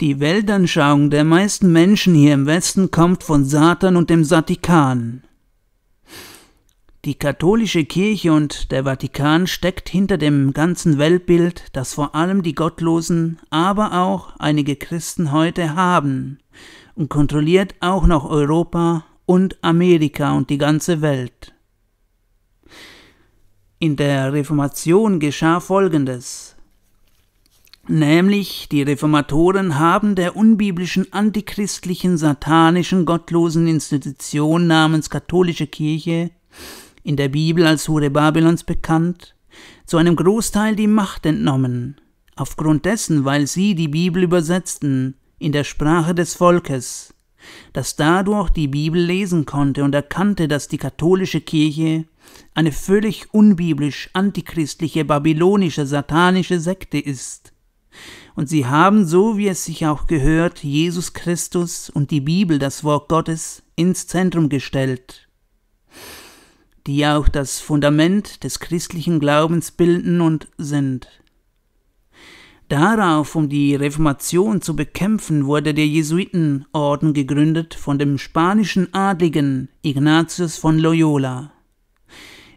Die Weltanschauung der meisten Menschen hier im Westen kommt von Satan und dem Vatikan. Die katholische Kirche und der Vatikan steckt hinter dem ganzen Weltbild, das vor allem die Gottlosen, aber auch einige Christen heute haben, und kontrolliert auch noch Europa und Amerika und die ganze Welt. In der Reformation geschah Folgendes nämlich die Reformatoren haben der unbiblischen, antichristlichen, satanischen, gottlosen Institution namens katholische Kirche, in der Bibel als Hure Babylons bekannt, zu einem Großteil die Macht entnommen, aufgrund dessen, weil sie die Bibel übersetzten, in der Sprache des Volkes, das dadurch die Bibel lesen konnte und erkannte, dass die katholische Kirche eine völlig unbiblisch antichristliche babylonische satanische Sekte ist, und sie haben, so wie es sich auch gehört, Jesus Christus und die Bibel, das Wort Gottes, ins Zentrum gestellt, die auch das Fundament des christlichen Glaubens bilden und sind. Darauf, um die Reformation zu bekämpfen, wurde der Jesuitenorden gegründet von dem spanischen Adligen Ignatius von Loyola.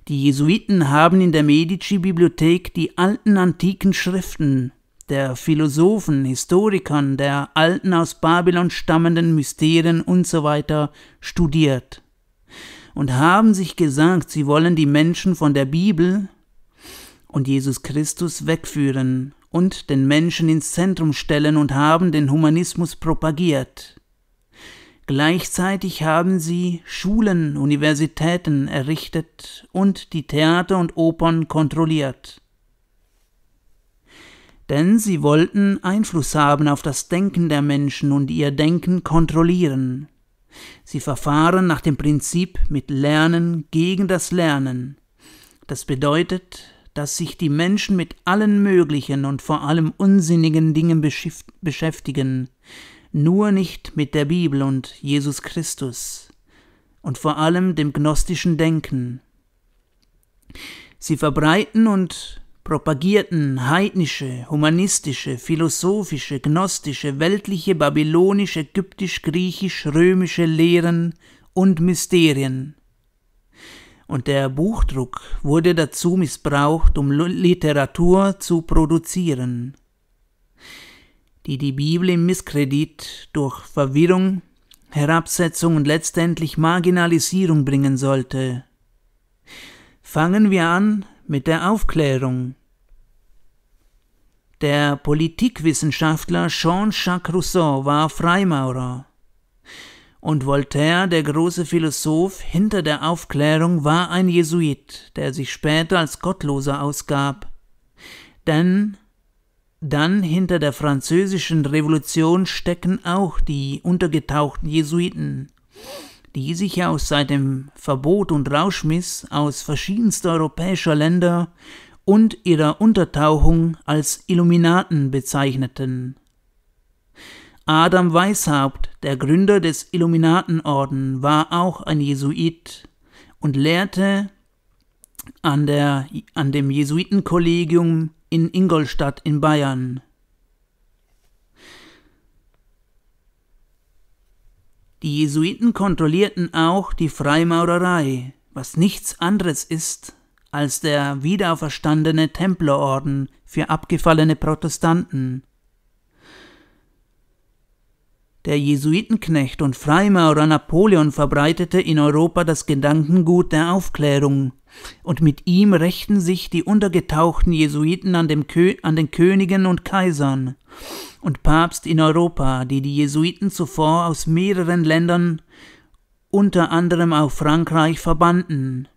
Die Jesuiten haben in der Medici-Bibliothek die alten antiken Schriften der Philosophen, Historikern, der alten aus Babylon stammenden Mysterien usw. So studiert und haben sich gesagt, sie wollen die Menschen von der Bibel und Jesus Christus wegführen und den Menschen ins Zentrum stellen und haben den Humanismus propagiert. Gleichzeitig haben sie Schulen, Universitäten errichtet und die Theater und Opern kontrolliert denn sie wollten Einfluss haben auf das Denken der Menschen und ihr Denken kontrollieren. Sie verfahren nach dem Prinzip mit Lernen gegen das Lernen. Das bedeutet, dass sich die Menschen mit allen möglichen und vor allem unsinnigen Dingen beschäftigen, nur nicht mit der Bibel und Jesus Christus und vor allem dem gnostischen Denken. Sie verbreiten und propagierten heidnische, humanistische, philosophische, gnostische, weltliche, babylonische, ägyptisch, griechisch, römische Lehren und Mysterien. Und der Buchdruck wurde dazu missbraucht, um Literatur zu produzieren, die die Bibel im Misskredit durch Verwirrung, Herabsetzung und letztendlich Marginalisierung bringen sollte. Fangen wir an, mit der Aufklärung. Der Politikwissenschaftler Jean-Jacques Rousseau war Freimaurer. Und Voltaire, der große Philosoph hinter der Aufklärung, war ein Jesuit, der sich später als Gottloser ausgab. Denn dann hinter der französischen Revolution stecken auch die untergetauchten Jesuiten die sich ja aus seit dem Verbot und Rauschmiss aus verschiedenster europäischer Länder und ihrer Untertauchung als Illuminaten bezeichneten. Adam Weishaupt, der Gründer des Illuminatenorden, war auch ein Jesuit und lehrte an, der, an dem Jesuitenkollegium in Ingolstadt in Bayern. Die Jesuiten kontrollierten auch die Freimaurerei, was nichts anderes ist als der wiederauferstandene Templerorden für abgefallene Protestanten. Der Jesuitenknecht und Freimaurer Napoleon verbreitete in Europa das Gedankengut der Aufklärung und mit ihm rächten sich die untergetauchten Jesuiten an, an, den Königen und Kaisern und Papst in Europa, die die Jesuiten zuvor aus mehreren Ländern, unter anderem auch Frankreich, verbannten.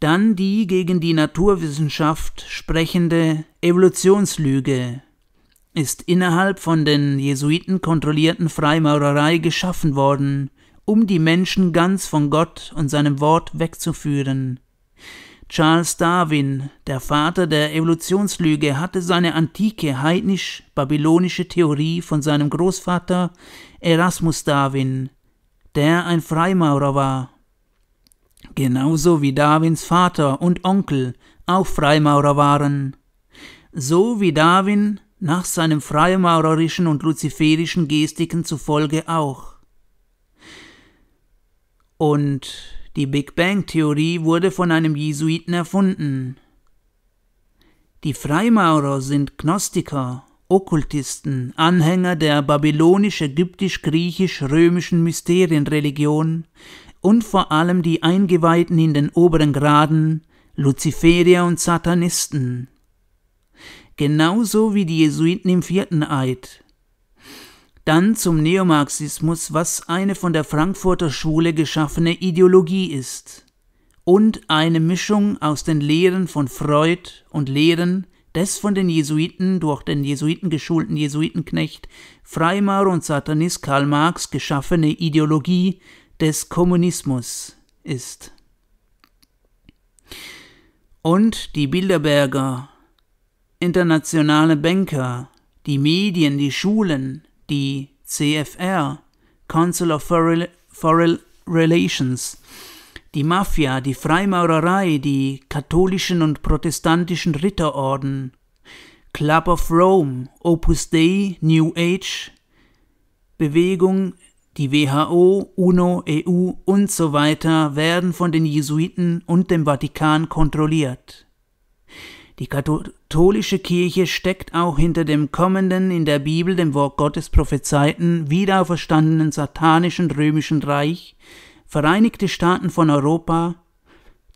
Dann die gegen die Naturwissenschaft sprechende Evolutionslüge ist innerhalb von den Jesuiten kontrollierten Freimaurerei geschaffen worden um die Menschen ganz von Gott und seinem Wort wegzuführen. Charles Darwin, der Vater der Evolutionslüge, hatte seine antike heidnisch-babylonische Theorie von seinem Großvater Erasmus Darwin, der ein Freimaurer war. Genauso wie Darwins Vater und Onkel auch Freimaurer waren. So wie Darwin nach seinem freimaurerischen und luziferischen Gestiken zufolge auch. Und die Big Bang-Theorie wurde von einem Jesuiten erfunden. Die Freimaurer sind Gnostiker, Okkultisten, Anhänger der babylonisch-ägyptisch-griechisch-römischen Mysterienreligion und vor allem die Eingeweihten in den oberen Graden, Luziferier und Satanisten. Genauso wie die Jesuiten im vierten Eid, dann zum Neomarxismus, was eine von der Frankfurter Schule geschaffene Ideologie ist und eine Mischung aus den Lehren von Freud und Lehren des von den Jesuiten durch den Jesuiten geschulten Jesuitenknecht Freimaurer und Satanist Karl Marx geschaffene Ideologie des Kommunismus ist. Und die Bilderberger, internationale Banker, die Medien, die Schulen, die CFR, Council of Foreign Relations, die Mafia, die Freimaurerei, die katholischen und protestantischen Ritterorden, Club of Rome, Opus Dei, New Age, Bewegung, die WHO, UNO, EU und so weiter werden von den Jesuiten und dem Vatikan kontrolliert. Die katholische Kirche steckt auch hinter dem kommenden, in der Bibel, dem Wort Gottes prophezeiten, wiederauferstandenen satanischen römischen Reich, Vereinigte Staaten von Europa,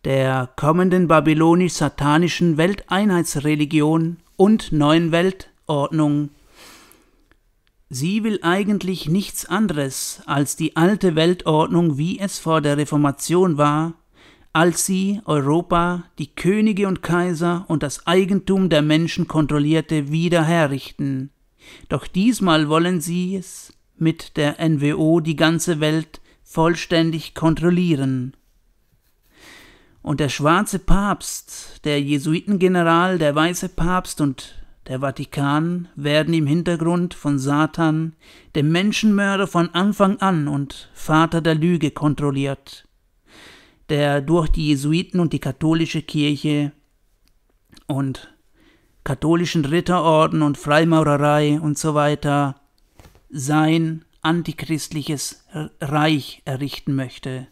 der kommenden babylonisch-satanischen Welteinheitsreligion und neuen Weltordnung. Sie will eigentlich nichts anderes als die alte Weltordnung, wie es vor der Reformation war, als sie, Europa, die Könige und Kaiser und das Eigentum der Menschen kontrollierte, wieder herrichten. Doch diesmal wollen sie es mit der NWO die ganze Welt vollständig kontrollieren. Und der schwarze Papst, der Jesuitengeneral, der weiße Papst und der Vatikan werden im Hintergrund von Satan, dem Menschenmörder von Anfang an und Vater der Lüge kontrolliert der durch die Jesuiten und die katholische Kirche und katholischen Ritterorden und Freimaurerei und so weiter sein antichristliches Reich errichten möchte.